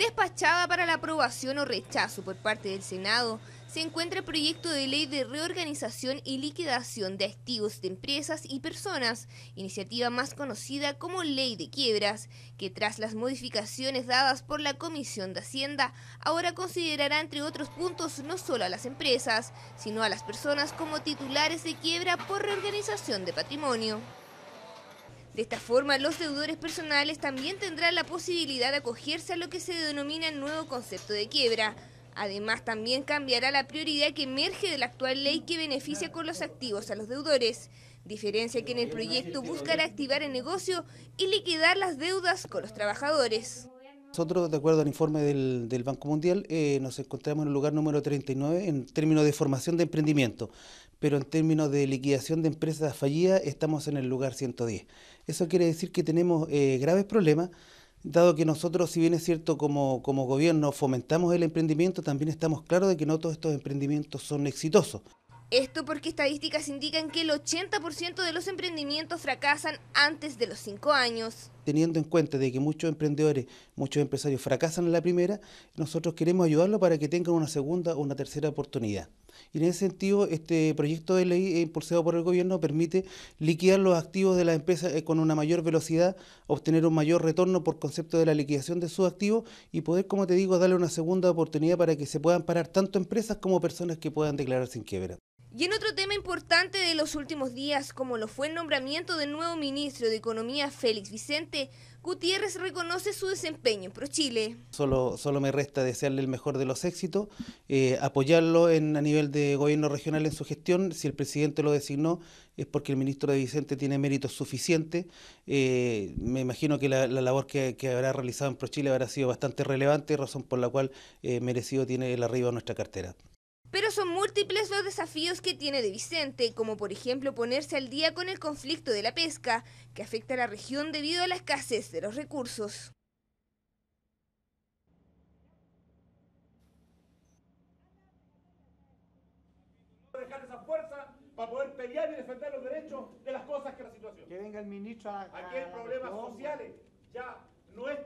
despachada para la aprobación o rechazo por parte del Senado, se encuentra el proyecto de ley de reorganización y liquidación de activos de empresas y personas, iniciativa más conocida como ley de quiebras, que tras las modificaciones dadas por la Comisión de Hacienda, ahora considerará entre otros puntos no solo a las empresas, sino a las personas como titulares de quiebra por reorganización de patrimonio. De esta forma, los deudores personales también tendrán la posibilidad de acogerse a lo que se denomina el nuevo concepto de quiebra. Además, también cambiará la prioridad que emerge de la actual ley que beneficia con los activos a los deudores. Diferencia que en el proyecto buscará activar el negocio y liquidar las deudas con los trabajadores. Nosotros, de acuerdo al informe del, Banco Mundial, eh, nos encontramos en el lugar número 39 en términos de formación de emprendimiento, pero en términos de liquidación de empresas fallidas estamos en el lugar 110. Eso quiere decir que tenemos eh, graves problemas, dado que nosotros, si bien es cierto, como, como gobierno fomentamos el emprendimiento, también estamos claros de que no todos estos emprendimientos son exitosos. Esto porque estadísticas indican que el 80% de los emprendimientos fracasan antes de los 5 años teniendo en cuenta de que muchos emprendedores, muchos empresarios fracasan en la primera, nosotros queremos ayudarlos para que tengan una segunda o una tercera oportunidad. Y en ese sentido, este proyecto de ley eh, impulsado por el gobierno permite liquidar los activos de las empresas eh, con una mayor velocidad, obtener un mayor retorno por concepto de la liquidación de sus activos y poder, como te digo, darle una segunda oportunidad para que se puedan parar tanto empresas como personas que puedan declararse en quiebra. Y en otro tema importante de los últimos días, como lo fue el nombramiento del nuevo ministro de Economía, Félix Vicente, Gutiérrez reconoce su desempeño en ProChile. Solo, solo me resta desearle el mejor de los éxitos, eh, apoyarlo en, a nivel de gobierno regional en su gestión. Si el presidente lo designó, es porque el ministro de Vicente tiene méritos suficientes. Eh, me imagino que la, labor que, habrá realizado en ProChile habrá sido bastante relevante, razón por la cual eh, merecido tiene el arriba de nuestra cartera. Pero son múltiples los desafíos que tiene de Vicente, como por ejemplo ponerse al día con el conflicto de la pesca, que afecta a la región debido a la escasez de los recursos. Dejar esa fuerza para poder pelear y defender los derechos de las cosas que la situación. Que venga el ministro a... Aquí hay problemas sociales, ya no es...